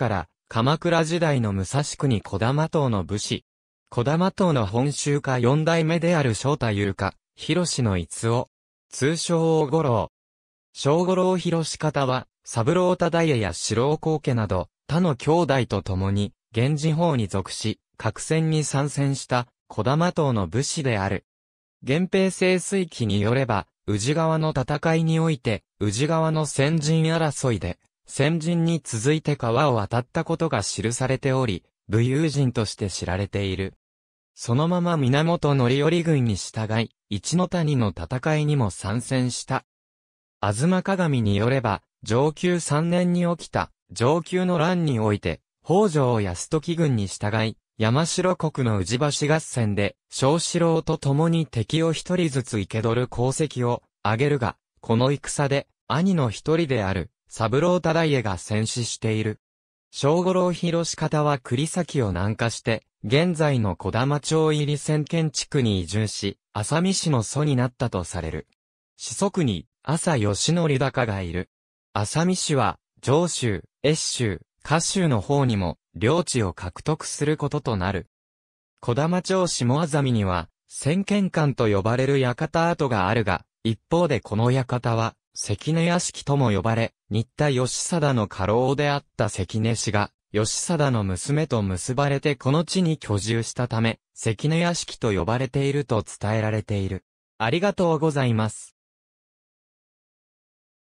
から鎌倉時代の武蔵国小玉島の武士。小玉島の本州家四代目である正太優香、広氏の逸夫。通称大五郎。小五郎広氏方は、三郎忠家や四郎光家など、他の兄弟と共に、源氏法に属し、核戦に参戦した、小玉島の武士である。源平盛衰期によれば、宇治川の戦いにおいて、宇治川の先陣争いで、先人に続いて川を渡ったことが記されており、武勇人として知られている。そのまま源範頼軍に従い、一の谷の戦いにも参戦した。東鏡によれば、上級3年に起きた、上級の乱において、北条安時軍に従い、山城国の宇治橋合戦で、小四郎と共に敵を一人ずつ生け取る功績を挙げるが、この戦で、兄の一人である、三郎忠家が戦死している。小五郎広方は栗崎を南下して、現在の小玉町入り千軒地区に移住し、浅見市の祖になったとされる。子息に、朝吉則高がいる。浅見市は、上州、越州、下州の方にも、領地を獲得することとなる。小玉町下見には、千軒館と呼ばれる館跡があるが、一方でこの館は、関根屋敷とも呼ばれ、新田義貞の家老であった関根氏が、義貞の娘と結ばれてこの地に居住したため、関根屋敷と呼ばれていると伝えられている。ありがとうございます。